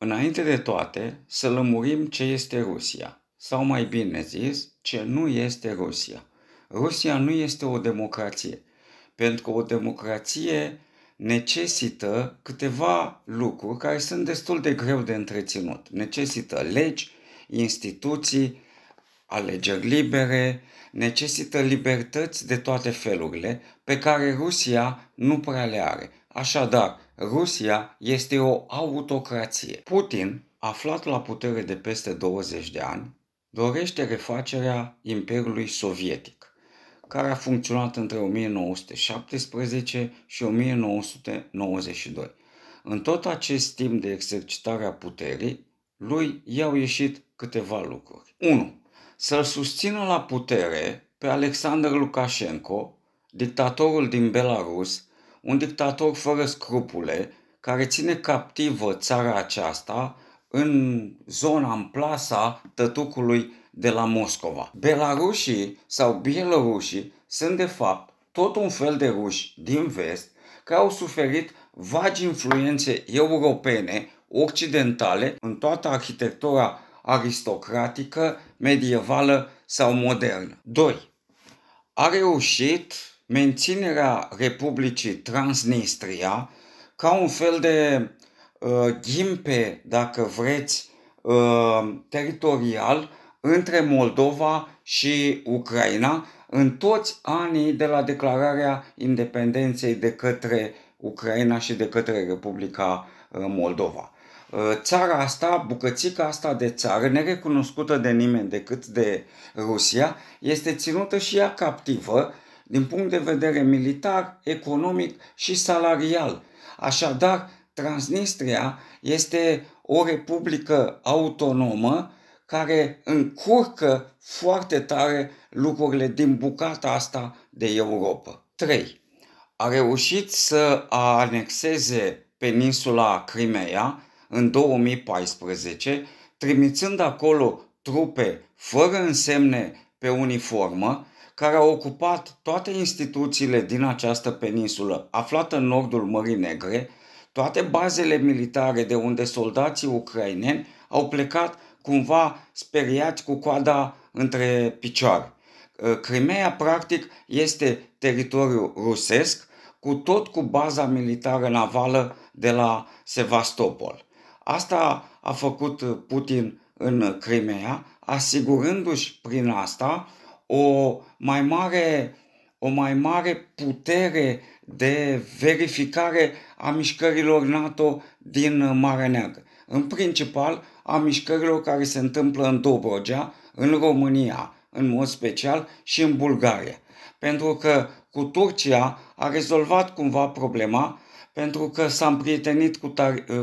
Înainte de toate, să lămurim ce este Rusia, sau mai bine zis, ce nu este Rusia. Rusia nu este o democrație, pentru că o democrație necesită câteva lucruri care sunt destul de greu de întreținut. Necesită legi, instituții, alegeri libere, necesită libertăți de toate felurile pe care Rusia nu prea le are. Așadar, Rusia este o autocrație. Putin, aflat la putere de peste 20 de ani, dorește refacerea Imperiului Sovietic, care a funcționat între 1917 și 1992. În tot acest timp de exercitare a puterii, lui i-au ieșit câteva lucruri. 1. Să-l susțină la putere pe Alexander Lukashenko, dictatorul din Belarus, un dictator fără scrupule care ține captivă țara aceasta în zona, în plasa tătucului de la Moscova. Belarușii sau bielorușii sunt de fapt tot un fel de ruși din vest care au suferit vagi influențe europene, occidentale, în toată arhitectura aristocratică, medievală sau modernă. 2. A reușit menținerea Republicii Transnistria ca un fel de uh, ghimpe, dacă vreți, uh, teritorial între Moldova și Ucraina în toți anii de la declararea independenței de către Ucraina și de către Republica uh, Moldova. Uh, țara asta, bucățica asta de țară, nerecunoscută de nimeni decât de Rusia, este ținută și ea captivă din punct de vedere militar, economic și salarial. Așadar, Transnistria este o republică autonomă care încurcă foarte tare lucrurile din bucata asta de Europa. 3. A reușit să anexeze peninsula Crimea în 2014, trimițând acolo trupe fără însemne pe uniformă, care a ocupat toate instituțiile din această peninsulă, aflată în nordul Mării Negre, toate bazele militare de unde soldații ucraineni au plecat cumva speriați cu coada între picioare. Ă, Crimea, practic, este teritoriu rusesc, cu tot cu baza militară navală de la Sevastopol. Asta a făcut Putin în Crimea, asigurându-și prin asta o mai mare, o mai mare putere de verificare a mișcărilor NATO din Marea Neagră. În principal a mișcărilor care se întâmplă în Dobrogea, în România, în mod special și în Bulgaria. Pentru că cu Turcia a rezolvat cumva problema pentru că s-a împrietenit cu,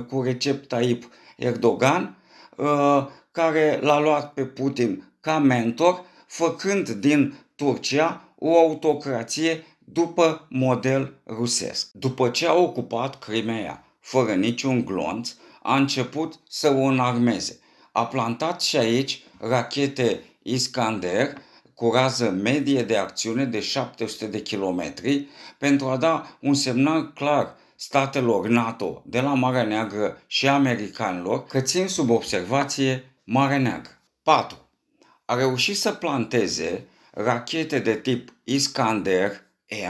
cu Recep Tayyip Erdogan, uh, care l-a luat pe Putin ca mentor, făcând din Turcia o autocrație după model rusesc. După ce a ocupat Crimea, fără niciun glonț, a început să o înarmeze. A plantat și aici rachete Iskander cu rază medie de acțiune de 700 de kilometri pentru a da un semnal clar statelor NATO de la Marea Neagră și americanilor că țin sub observație Mare Neagră. 4. A reușit să planteze rachete de tip Iskander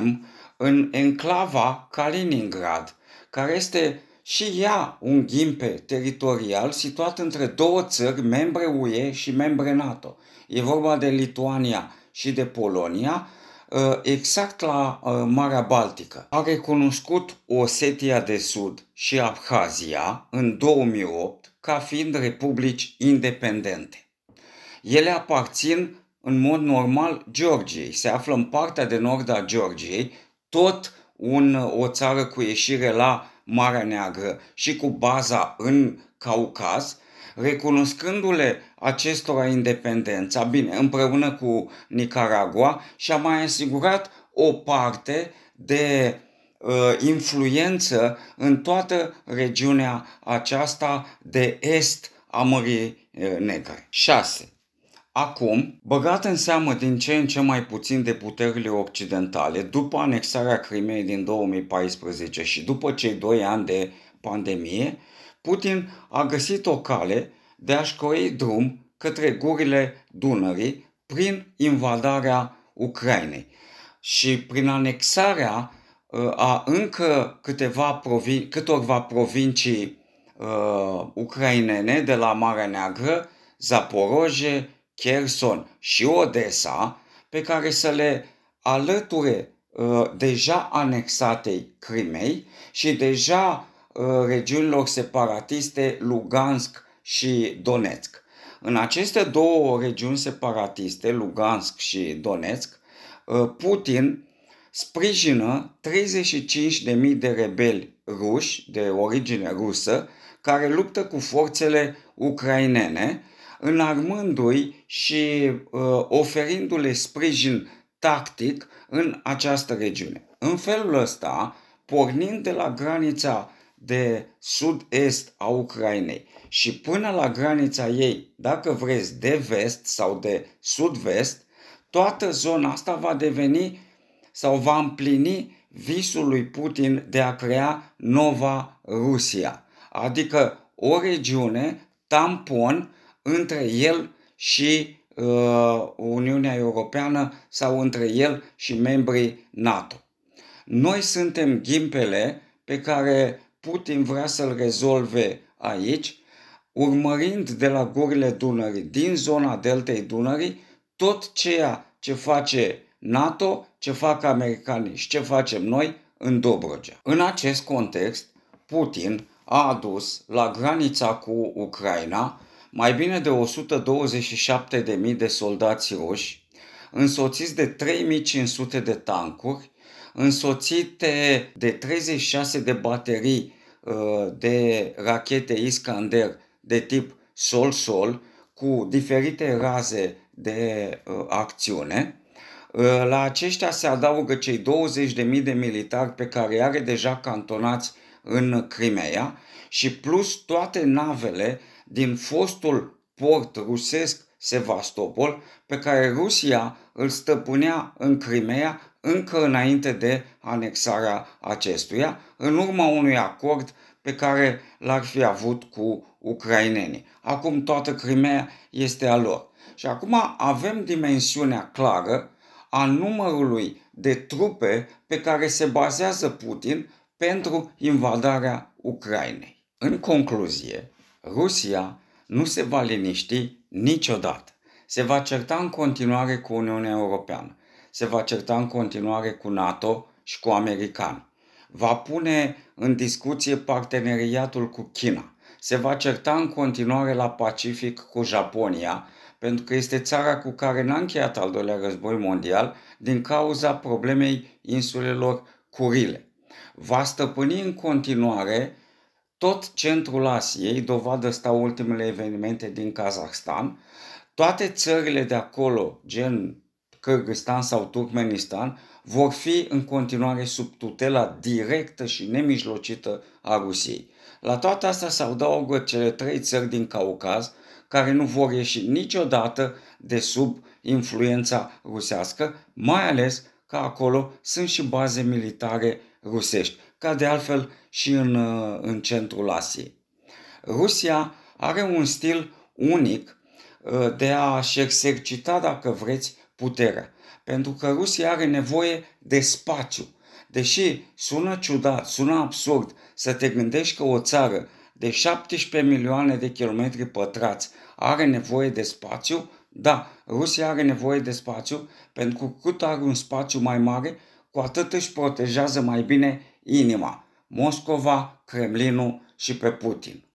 M în enclava Kaliningrad, care este și ea un ghimpe teritorial situat între două țări membre UE și membre NATO. E vorba de Lituania și de Polonia, ă, exact la ă, Marea Baltică. A recunoscut Osetia de Sud și Abhazia în 2008 ca fiind republici independente. Ele aparțin în mod normal Georgiei, se află în partea de nord a Georgiei, tot un, o țară cu ieșire la Marea Neagră și cu baza în Caucaz, recunoscându-le acestora independența, bine, împreună cu Nicaragua, și a mai asigurat o parte de Uh, influență în toată regiunea aceasta de est a Mării uh, Negre. 6. Acum, băgat în seamă din ce în ce mai puțin de puterile occidentale, după anexarea Crimeei din 2014 și după cei 2 ani de pandemie, Putin a găsit o cale de a-și croi drum către gurile Dunării prin invadarea Ucrainei și prin anexarea Uh, a încă câteva provin- câtorva provincii uh, ucrainene de la Marea Neagră, Zaporoje, Cherson și Odessa, pe care să le alăture uh, deja anexatei Crimei și deja uh, regiunilor separatiste Lugansk și Donetsk. În aceste două regiuni separatiste, Lugansk și Donetsk, uh, Putin sprijină 35.000 de rebeli ruși de origine rusă care luptă cu forțele ucrainene, înarmându-i și uh, oferindu-le sprijin tactic în această regiune. În felul ăsta, pornind de la granița de sud-est a Ucrainei și până la granița ei, dacă vreți, de vest sau de sud-vest, toată zona asta va deveni sau va împlini visul lui Putin de a crea Nova Rusia, adică o regiune tampon între el și uh, Uniunea Europeană sau între el și membrii NATO. Noi suntem ghimpele pe care Putin vrea să-l rezolve aici, urmărind de la gurile Dunării, din zona deltei Dunării, tot ceea ce face NATO, ce fac americanii și ce facem noi în Dobrogea. În acest context, Putin a adus la granița cu Ucraina mai bine de 127.000 de soldați roși, însoțiți de 3.500 de tancuri, însoțite de 36 de baterii uh, de rachete Iskander de tip sol-sol cu diferite raze de uh, acțiune Ă, la aceștia se adaugă cei 20.000 de militari pe care are deja cantonați în Crimea și plus toate navele din fostul port rusesc Sevastopol, pe care Rusia îl stăpunea în Crimea încă înainte de anexarea acestuia, în urma unui acord pe care l-ar fi avut cu ucrainenii. Acum toată Crimea este a lor. Și acum avem dimensiunea clară a numărului de trupe pe care se bazează Putin pentru invadarea Ucrainei. În concluzie, Rusia nu se va liniști niciodată. Se va certa în continuare cu Uniunea Europeană, se va certa în continuare cu NATO și cu americani. Va pune în discuție parteneriatul cu China, se va certa în continuare la Pacific cu Japonia pentru că este țara cu care n-a încheiat al doilea război mondial din cauza problemei insulelor Curile. Va stăpâni în continuare tot centrul Asiei, dovadă stau ultimele evenimente din Kazahstan, toate țările de acolo, gen Kyrgyzstan sau Turkmenistan, vor fi în continuare sub tutela directă și nemijlocită a Rusiei. La toate astea se adaugă cele trei țări din Caucaz, care nu vor ieși niciodată de sub influența rusească, mai ales că acolo sunt și baze militare rusești, ca de altfel și în, uh, în centrul Asiei. Rusia are un stil unic uh, de a-și exercita, dacă vreți, puterea, pentru că Rusia are nevoie de spațiu. Deși sună ciudat, sună absurd să te gândești că o țară de 17 milioane de kilometri pătrați. Are nevoie de spațiu? Da, Rusia are nevoie de spațiu pentru că cât are un spațiu mai mare, cu atât își protejează mai bine inima. Moscova, Kremlinul și pe Putin.